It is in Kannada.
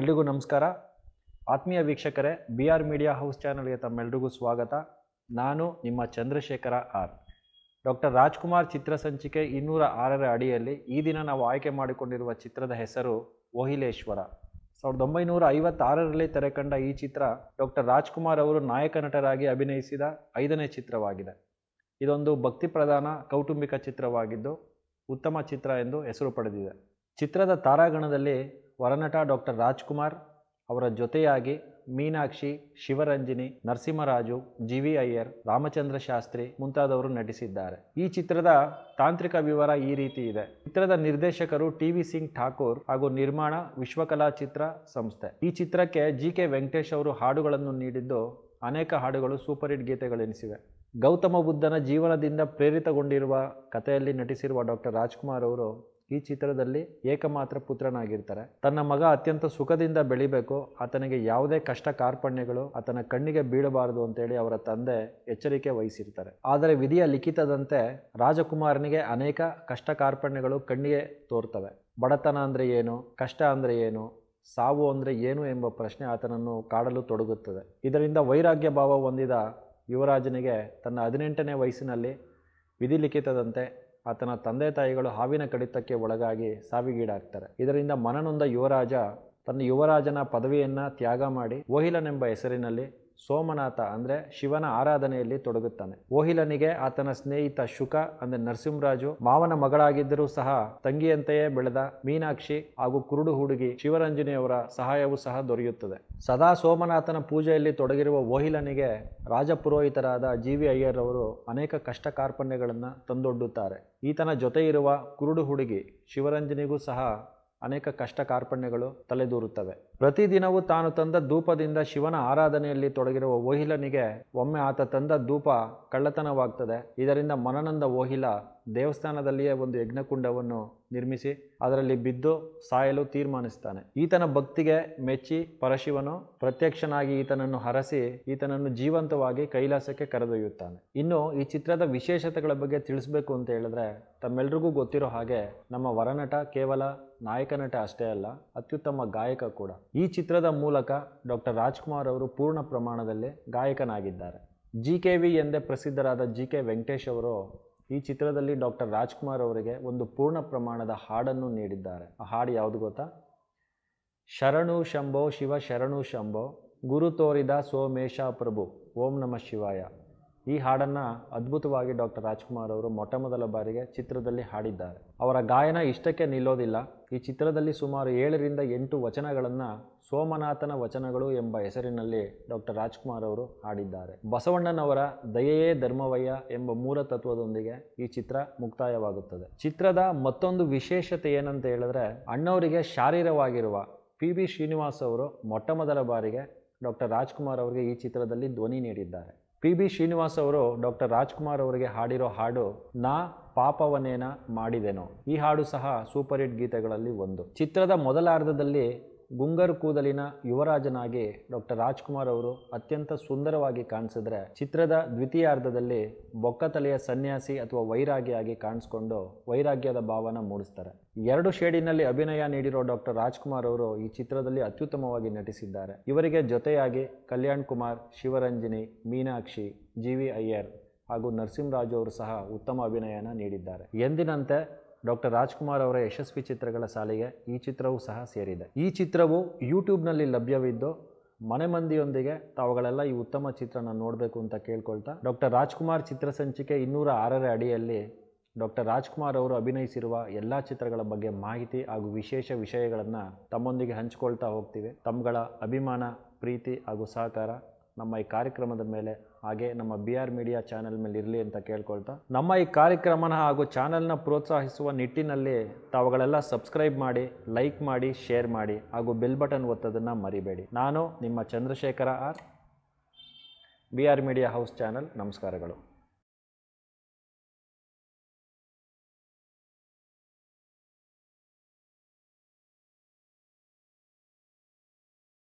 ಎಲ್ರಿಗೂ ನಮಸ್ಕಾರ ಆತ್ಮೀಯ ವೀಕ್ಷಕರೇ ಬಿ ಆರ್ ಮೀಡಿಯಾ ಹೌಸ್ ಚಾನಲ್ಗೆ ತಮ್ಮೆಲ್ರಿಗೂ ಸ್ವಾಗತ ನಾನು ನಿಮ್ಮ ಚಂದ್ರಶೇಖರ ಆರ್ ಡಾಕ್ಟರ್ ರಾಜ್ಕುಮಾರ್ ಚಿತ್ರಸಂಚಿಕೆ ಇನ್ನೂರ ಆರರ ಅಡಿಯಲ್ಲಿ ಈ ದಿನ ನಾವು ಆಯ್ಕೆ ಮಾಡಿಕೊಂಡಿರುವ ಚಿತ್ರದ ಹೆಸರು ಓಹಿಲೇಶ್ವರ ಸಾವಿರದ ಒಂಬೈನೂರ ಐವತ್ತಾರರಲ್ಲಿ ತೆರೆ ಕಂಡ ಈ ಚಿತ್ರ ಡಾಕ್ಟರ್ ರಾಜ್ಕುಮಾರ್ ಅವರು ನಾಯಕ ನಟರಾಗಿ ಅಭಿನಯಿಸಿದ ಐದನೇ ಚಿತ್ರವಾಗಿದೆ ಇದೊಂದು ಭಕ್ತಿ ಪ್ರಧಾನ ಕೌಟುಂಬಿಕ ಚಿತ್ರವಾಗಿದ್ದು ಉತ್ತಮ ಚಿತ್ರ ಎಂದು ಹೆಸರು ಪಡೆದಿದೆ ಚಿತ್ರದ ತಾರಾಗಣದಲ್ಲಿ ವರನಟ ಡಾಕ್ಟರ್ ರಾಜ್ಕುಮಾರ್ ಅವರ ಜೊತೆಯಾಗಿ ಮೀನಾಕ್ಷಿ ಶಿವರಂಜಿನಿ ನರಸಿಂಹರಾಜು ಜಿ ವಿ ಅಯ್ಯರ್ ರಾಮಚಂದ್ರ ಶಾಸ್ತ್ರಿ ಮುಂತಾದವರು ನಟಿಸಿದ್ದಾರೆ ಈ ಚಿತ್ರದ ತಾಂತ್ರಿಕ ವಿವರ ಈ ರೀತಿ ಇದೆ ಚಿತ್ರದ ನಿರ್ದೇಶಕರು ಟಿ ವಿ ಸಿಂಗ್ ಠಾಕೂರ್ ಹಾಗೂ ನಿರ್ಮಾಣ ವಿಶ್ವಕಲಾ ಚಿತ್ರ ಸಂಸ್ಥೆ ಈ ಚಿತ್ರಕ್ಕೆ ಜಿ ಕೆ ವೆಂಕಟೇಶ್ ಅವರು ಹಾಡುಗಳನ್ನು ನೀಡಿದ್ದು ಅನೇಕ ಹಾಡುಗಳು ಸೂಪರ್ ಹಿಟ್ ಗೀತೆಗಳೆನಿಸಿವೆ ಗೌತಮ ಬುದ್ಧನ ಜೀವನದಿಂದ ಪ್ರೇರಿತಗೊಂಡಿರುವ ಕಥೆಯಲ್ಲಿ ನಟಿಸಿರುವ ಡಾಕ್ಟರ್ ರಾಜ್ಕುಮಾರ್ ಅವರು ಈ ಚಿತ್ರದಲ್ಲಿ ಏಕಮಾತ್ರ ಪುತ್ರನಾಗಿರ್ತಾರೆ ತನ್ನ ಮಗ ಅತ್ಯಂತ ಸುಖದಿಂದ ಬೆಳಿಬೇಕು ಆತನಿಗೆ ಯಾವುದೇ ಕಷ್ಟ ಕಾರ್ಪಣ್ಯಗಳು ಆತನ ಕಣ್ಣಿಗೆ ಬೀಳಬಾರದು ಅಂತೇಳಿ ಅವರ ತಂದೆ ಎಚ್ಚರಿಕೆ ವಹಿಸಿರ್ತಾರೆ ಆದರೆ ವಿಧಿಯ ಲಿಖಿತದಂತೆ ರಾಜಕುಮಾರನಿಗೆ ಅನೇಕ ಕಷ್ಟ ಕಾರ್ಪಣ್ಯಗಳು ಕಣ್ಣಿಗೆ ತೋರ್ತವೆ ಬಡತನ ಅಂದರೆ ಏನು ಕಷ್ಟ ಅಂದರೆ ಏನು ಸಾವು ಅಂದರೆ ಏನು ಎಂಬ ಪ್ರಶ್ನೆ ಆತನನ್ನು ಕಾಡಲು ತೊಡಗುತ್ತದೆ ಇದರಿಂದ ವೈರಾಗ್ಯ ಭಾವ ಹೊಂದಿದ ಯುವರಾಜನಿಗೆ ತನ್ನ ಹದಿನೆಂಟನೇ ವಯಸ್ಸಿನಲ್ಲಿ ವಿಧಿ ಲಿಖಿತದಂತೆ ಆತನ ತಂದೆ ತಾಯಿಗಳು ಹಾವಿನ ಕಡಿತಕ್ಕೆ ಒಳಗಾಗಿ ಸಾವಿಗೀಡಾಗ್ತಾರೆ ಇದರಿಂದ ಮನನೊಂದ ಯುವರಾಜ ತನ್ನ ಯುವರಾಜನ ಪದವಿಯನ್ನು ತ್ಯಾಗ ಮಾಡಿ ಓಹಿಲನೆಂಬ ಹೆಸರಿನಲ್ಲಿ ಸೋಮನಾಥ ಅಂದರೆ ಶಿವನ ಆರಾಧನೆಯಲ್ಲಿ ತೊಡಗುತ್ತಾನೆ ಓಹಿಲನಿಗೆ ಆತನ ಸ್ನೇಹಿತ ಶುಕ ಅಂದರೆ ನರಸಿಂಹರಾಜು ಮಾವನ ಮಗಳಾಗಿದ್ದರೂ ಸಹ ತಂಗಿಯಂತೆಯೇ ಬೆಳೆದ ಮೀನಾಕ್ಷಿ ಹಾಗೂ ಕುರುಡು ಹುಡುಗಿ ಶಿವರಂಜನಿಯವರ ಸಹಾಯವೂ ಸಹ ದೊರೆಯುತ್ತದೆ ಸದಾ ಸೋಮನಾಥನ ಪೂಜೆಯಲ್ಲಿ ತೊಡಗಿರುವ ಓಹಿಲನಿಗೆ ರಾಜಪುರೋಹಿತರಾದ ಜಿ ವಿ ಅಯ್ಯರ್ ಅವರು ಅನೇಕ ಕಷ್ಟ ಕಾರ್ಪಣ್ಯಗಳನ್ನು ತಂದೊಡ್ಡುತ್ತಾರೆ ಈತನ ಜೊತೆ ಇರುವ ಕುರುಡು ಹುಡುಗಿ ಶಿವರಂಜನಿಗೂ ಸಹ ಅನೇಕ ಕಷ್ಟ ಕಾರ್ಪಣ್ಯಗಳು ತಲೆದೂರುತ್ತವೆ ಪ್ರತಿದಿನವೂ ತಾನು ತಂದ ಧೂಪದಿಂದ ಶಿವನ ಆರಾಧನೆಯಲ್ಲಿ ತೊಡಗಿರುವ ಓಹಿಲನಿಗೆ ಒಮ್ಮೆ ಆತ ತಂದ ಧೂಪ ಕಳ್ಳತನವಾಗ್ತದೆ ಇದರಿಂದ ಮನನಂದ ಓಹಿಲ ದೇವಸ್ಥಾನದಲ್ಲಿಯೇ ಒಂದು ಯಜ್ಞಕುಂಡವನ್ನು ನಿರ್ಮಿಸಿ ಅದರಲ್ಲಿ ಬಿದ್ದು ಸಾಯಲು ತೀರ್ಮಾನಿಸ್ತಾನೆ ಈತನ ಭಕ್ತಿಗೆ ಮೆಚ್ಚಿ ಪರಶಿವನು ಪ್ರತ್ಯಕ್ಷನಾಗಿ ಈತನನ್ನು ಹರಸಿ ಈತನನ್ನು ಜೀವಂತವಾಗಿ ಕೈಲಾಸಕ್ಕೆ ಕರೆದೊಯ್ಯುತ್ತಾನೆ ಇನ್ನು ಈ ಚಿತ್ರದ ವಿಶೇಷತೆಗಳ ಬಗ್ಗೆ ತಿಳಿಸ್ಬೇಕು ಅಂತ ಹೇಳಿದ್ರೆ ತಮ್ಮೆಲ್ರಿಗೂ ಗೊತ್ತಿರೋ ಹಾಗೆ ನಮ್ಮ ವರನಟ ಕೇವಲ ನಾಯಕ ನಟ ಅಷ್ಟೇ ಅಲ್ಲ ಅತ್ಯುತ್ತಮ ಗಾಯಕ ಕೂಡ ಈ ಚಿತ್ರದ ಮೂಲಕ ಡಾಕ್ಟರ್ ರಾಜ್ಕುಮಾರ್ ಅವರು ಪೂರ್ಣ ಪ್ರಮಾಣದಲ್ಲಿ ಗಾಯಕನಾಗಿದ್ದಾರೆ ಜಿ ಕೆ ವಿ ಎಂದೇ ಪ್ರಸಿದ್ಧರಾದ ಜಿ ಕೆ ವೆಂಕಟೇಶ್ ಅವರು ಈ ಚಿತ್ರದಲ್ಲಿ ಡಾಕ್ಟರ್ ರಾಜ್ಕುಮಾರ್ ಅವರಿಗೆ ಒಂದು ಪೂರ್ಣ ಪ್ರಮಾಣದ ಹಾಡನ್ನು ನೀಡಿದ್ದಾರೆ ಆ ಹಾಡು ಯಾವುದು ಗೊತ್ತಾ ಶರಣು ಶಂಭೋ ಶಿವ ಶರಣು ಶಂಭೋ ಗುರು ತೋರಿದ ಸೋಮೇಶ ಪ್ರಭು ಓಂ ನಮಃ ಶಿವಾಯ ಈ ಹಾಡನ್ನು ಅದ್ಭುತವಾಗಿ ಡಾಕ್ಟರ್ ರಾಜ್ಕುಮಾರ್ ಅವರು ಮೊಟ್ಟ ಮೊದಲ ಬಾರಿಗೆ ಚಿತ್ರದಲ್ಲಿ ಹಾಡಿದ್ದಾರೆ ಅವರ ಗಾಯನ ಇಷ್ಟಕ್ಕೆ ನಿಲ್ಲೋದಿಲ್ಲ ಈ ಚಿತ್ರದಲ್ಲಿ ಸುಮಾರು ಏಳರಿಂದ ಎಂಟು ವಚನಗಳನ್ನು ಸೋಮನಾಥನ ವಚನಗಳು ಎಂಬ ಹೆಸರಿನಲ್ಲಿ ಡಾಕ್ಟರ್ ರಾಜ್ಕುಮಾರ್ ಅವರು ಹಾಡಿದ್ದಾರೆ ಬಸವಣ್ಣನವರ ದಯೆಯೇ ಧರ್ಮವಯ್ಯ ಎಂಬ ಮೂಲ ತತ್ವದೊಂದಿಗೆ ಈ ಚಿತ್ರ ಮುಕ್ತಾಯವಾಗುತ್ತದೆ ಚಿತ್ರದ ಮತ್ತೊಂದು ವಿಶೇಷತೆ ಏನಂತ ಹೇಳಿದ್ರೆ ಅಣ್ಣವರಿಗೆ ಶಾರೀರವಾಗಿರುವ ಪಿ ಬಿ ಶ್ರೀನಿವಾಸ್ ಅವರು ಮೊಟ್ಟಮೊದಲ ಬಾರಿಗೆ ಡಾಕ್ಟರ್ ರಾಜ್ಕುಮಾರ್ ಅವರಿಗೆ ಈ ಚಿತ್ರದಲ್ಲಿ ಧ್ವನಿ ನೀಡಿದ್ದಾರೆ ಪಿ ಬಿ ಶ್ರೀನಿವಾಸ್ ಅವರು ಡಾಕ್ಟರ್ ರಾಜ್ಕುಮಾರ್ ಅವರಿಗೆ ಹಾಡಿರೋ ಹಾಡು ನಾ ಪಾಪವನೇನ ಮಾಡಿದೆನೋ ಈ ಹಾಡು ಸಹ ಸೂಪರ್ ಹಿಟ್ ಗೀತೆಗಳಲ್ಲಿ ಒಂದು ಚಿತ್ರದ ಮೊದಲಾರ್ಧದಲ್ಲಿ ಗುಂಗರ್ ಕೂದಲಿನ ಯುವರಾಜನಾಗಿ ಡಾಕ್ಟರ್ ರಾಜ್ಕುಮಾರ್ ಅವರು ಅತ್ಯಂತ ಸುಂದರವಾಗಿ ಕಾಣಿಸಿದ್ರೆ ಚಿತ್ರದ ದ್ವಿತೀಯಾರ್ಧದಲ್ಲಿ ತಲೆಯ ಸನ್ಯಾಸಿ ಅಥವಾ ವೈರಾಗಿಯಾಗಿ ಕಾಣಿಸ್ಕೊಂಡು ವೈರಾಗ್ಯದ ಭಾವನ ಮೂಡಿಸ್ತಾರೆ ಎರಡು ಶೇಡಿನಲ್ಲಿ ಅಭಿನಯ ನೀಡಿರೋ ಡಾಕ್ಟರ್ ರಾಜ್ಕುಮಾರ್ ಅವರು ಈ ಚಿತ್ರದಲ್ಲಿ ಅತ್ಯುತ್ತಮವಾಗಿ ನಟಿಸಿದ್ದಾರೆ ಇವರಿಗೆ ಜೊತೆಯಾಗಿ ಕಲ್ಯಾಣ್ ಕುಮಾರ್ ಶಿವರಂಜನಿ ಮೀನಾಕ್ಷಿ ಜಿ ವಿ ಅಯ್ಯರ್ ಹಾಗೂ ನರಸಿಂಹರಾಜು ಅವರು ಸಹ ಉತ್ತಮ ಅಭಿನಯನ ನೀಡಿದ್ದಾರೆ ಎಂದಿನಂತೆ ಡಾಕ್ಟರ್ ರಾಜ್ಕುಮಾರ್ ಅವರ ಯಶಸ್ವಿ ಚಿತ್ರಗಳ ಸಾಲಿಗೆ ಈ ಚಿತ್ರವೂ ಸಹ ಸೇರಿದೆ ಈ ಚಿತ್ರವು ಯೂಟ್ಯೂಬ್ನಲ್ಲಿ ಲಭ್ಯವಿದ್ದು ಮನೆ ಮಂದಿಯೊಂದಿಗೆ ತಾವುಗಳೆಲ್ಲ ಈ ಉತ್ತಮ ಚಿತ್ರನ ನೋಡಬೇಕು ಅಂತ ಕೇಳ್ಕೊಳ್ತಾ ಡಾಕ್ಟರ್ ರಾಜ್ಕುಮಾರ್ ಚಿತ್ರಸಂಚಿಕೆ ಇನ್ನೂರ ಆರರ ಅಡಿಯಲ್ಲಿ ಡಾಕ್ಟರ್ ರಾಜ್ಕುಮಾರ್ ಅವರು ಅಭಿನಯಿಸಿರುವ ಎಲ್ಲ ಚಿತ್ರಗಳ ಬಗ್ಗೆ ಮಾಹಿತಿ ಹಾಗೂ ವಿಶೇಷ ವಿಷಯಗಳನ್ನು ತಮ್ಮೊಂದಿಗೆ ಹಂಚಿಕೊಳ್ತಾ ಹೋಗ್ತೀವಿ ತಮ್ಮಗಳ ಅಭಿಮಾನ ಪ್ರೀತಿ ಹಾಗೂ ಸಹಕಾರ ನಮ್ಮ ಈ ಕಾರ್ಯಕ್ರಮದ ಮೇಲೆ ಹಾಗೆ ನಮ್ಮ ಬಿ ಆರ್ ಮೀಡಿಯಾ ಚಾನೆಲ್ ಮೇಲೆ ಇರಲಿ ಅಂತ ಕೇಳ್ಕೊಳ್ತಾ ನಮ್ಮ ಈ ಕಾರ್ಯಕ್ರಮನ ಹಾಗೂ ಚಾನೆಲ್ನ ಪ್ರೋತ್ಸಾಹಿಸುವ ನಿಟ್ಟಿನಲ್ಲಿ ತಾವುಗಳೆಲ್ಲ ಸಬ್ಸ್ಕ್ರೈಬ್ ಮಾಡಿ ಲೈಕ್ ಮಾಡಿ ಶೇರ್ ಮಾಡಿ ಹಾಗೂ ಬೆಲ್ ಬಟನ್ ಒತ್ತದನ್ನು ಮರಿಬೇಡಿ ನಾನು ನಿಮ್ಮ Chandrashekhara R B R media house channel ನಮಸ್ಕಾರಗಳು